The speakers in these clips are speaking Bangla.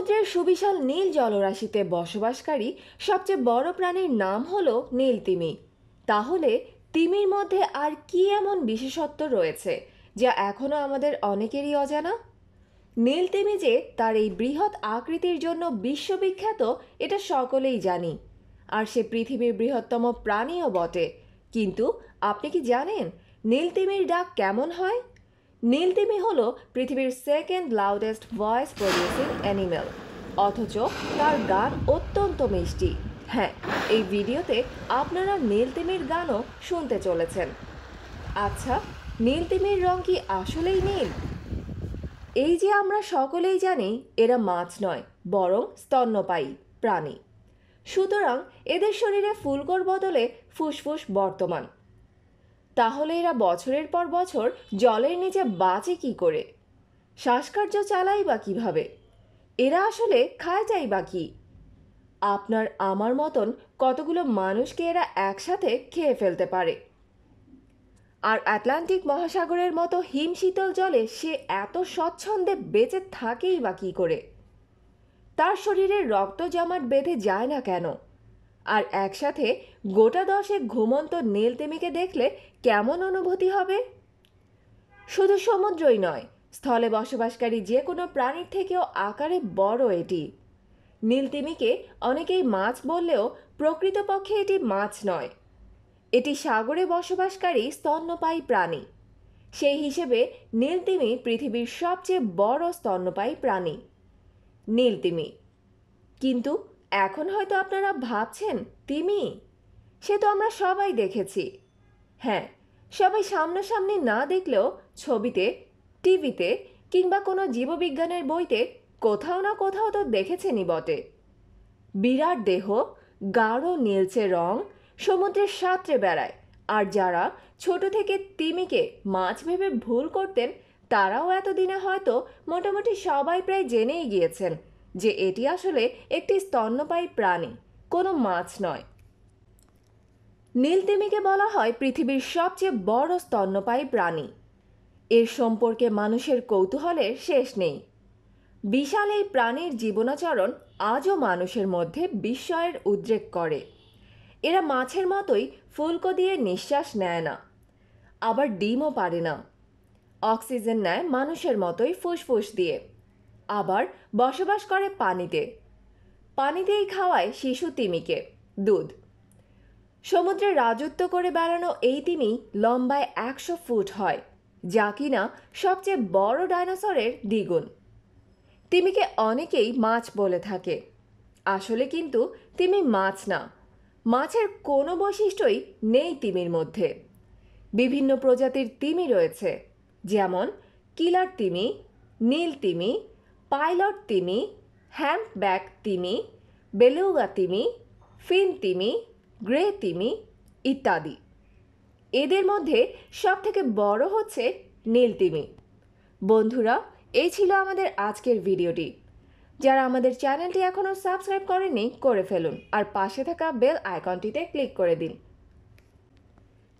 সমুদ্রের সুবিশাল নীল জলরাশিতে বসবাসকারী সবচেয়ে বড় প্রাণীর নাম হল নীলতিমি তাহলে তিমির মধ্যে আর কি এমন বিশেষত্ব রয়েছে যা এখনও আমাদের অনেকেরই অজানা নীলতিমি যে তার এই বৃহৎ আকৃতির জন্য বিশ্ববিখ্যাত এটা সকলেই জানি আর সে পৃথিবীর বৃহত্তম প্রাণীও বটে কিন্তু আপনি কি জানেন নীলতিমির ডাক কেমন হয় নীল তিমি হল পৃথিবীর second loudest voice producing animal অথচ তার গান অত্যন্ত মিষ্টি হ্যাঁ এই ভিডিওতে আপনারা নীল তিমির গানও শুনতে চলেছেন আচ্ছা নীল তিমির রং কি আসলেই নীল এই যে আমরা সকলেই জানি এরা মাছ নয় বরং স্তন্যপায়ী প্রাণী সুতরাং এদের শরীরে ফুলকোর বদলে ফুসফুস বর্তমান তাহলে এরা বছরের পর বছর জলের নিচে বাঁচে কি করে শ্বাসকার্য চালাই বা কীভাবে এরা আসলে খায় চাই বা কি আপনার আমার মতন কতগুলো মানুষকে এরা একসাথে খেয়ে ফেলতে পারে আর আটলান্টিক মহাসাগরের মতো হিমশীতল জলে সে এত স্বচ্ছন্দে বেঁচে থাকেই বা কী করে তার শরীরে রক্ত জমাট বেঁধে যায় না কেন আর একসাথে গোটা দশেক ঘুমন্ত নীলতিমিকে দেখলে কেমন অনুভূতি হবে শুধু সমুদ্রই নয় স্থলে বসবাসকারী যে কোনো প্রাণীর থেকেও আকারে বড় এটি নীলতিমিকে অনেকেই মাছ বললেও প্রকৃতপক্ষে এটি মাছ নয় এটি সাগরে বসবাসকারী স্তন্যপায়ী প্রাণী সেই হিসেবে নীলতিমি পৃথিবীর সবচেয়ে বড় স্তন্যপায়ী প্রাণী নীলতিমি কিন্তু এখন হয়তো আপনারা ভাবছেন তিমি সে তো আমরা সবাই দেখেছি হ্যাঁ সবাই সামনাসামনি না দেখলেও ছবিতে টিভিতে কিংবা কোনো জীববিজ্ঞানের বইতে কোথাও না কোথাও তো দেখেছেনই বটে বিরাট দেহ গাঢ় নীলচে রং সমুদ্রের সাঁতরে বেড়ায় আর যারা ছোট থেকে তিমিকে মাছ ভেবে ভুল করতেন তারাও এতদিনে হয়তো মোটামুটি সবাই প্রায় জেনেই গিয়েছেন যে এটি আসলে একটি স্তন্যপায়ী প্রাণী কোনো মাছ নয় নীলতিমিকে বলা হয় পৃথিবীর সবচেয়ে বড় স্তন্যপায়ী প্রাণী এর সম্পর্কে মানুষের কৌতূহলের শেষ নেই বিশাল এই প্রাণীর জীবনাচরণ আজও মানুষের মধ্যে বিস্ময়ের উদ্রেক করে এরা মাছের মতোই ফুলকো দিয়ে নিঃশ্বাস নেয় না আবার ডিমও পারে না অক্সিজেন নেয় মানুষের মতোই ফুসফুস দিয়ে আবার বসবাস করে পানিতে পানিতেই খাওয়ায় শিশু তিমিকে দুধ সমুদ্রে রাজত্ব করে বেড়ানো এই তিমি লম্বায় একশো ফুট হয় যা কিনা সবচেয়ে বড় ডাইনোসরের দ্বিগুণ তিমিকে অনেকেই মাছ বলে থাকে আসলে কিন্তু তিমি মাছ না মাছের কোনো বৈশিষ্ট্যই নেই তিমির মধ্যে বিভিন্ন প্রজাতির তিমি রয়েছে যেমন কিলার তিমি নীল তিমি পাইলট তিমি হ্যাম্পব্যাক তিমি বেলুগা তিমি ফিন তিমি গ্রে তিমি ইত্যাদি এদের মধ্যে সবথেকে বড় হচ্ছে নীল তিমি বন্ধুরা এই ছিল আমাদের আজকের ভিডিওটি যারা আমাদের চ্যানেলটি এখনও সাবস্ক্রাইব করেনি করে ফেলুন আর পাশে থাকা বেল আইকনটিতে ক্লিক করে দিন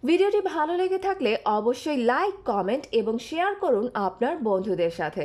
ভিডিওটি ভালো লেগে থাকলে অবশ্যই লাইক কমেন্ট এবং শেয়ার করুন আপনার বন্ধুদের সাথে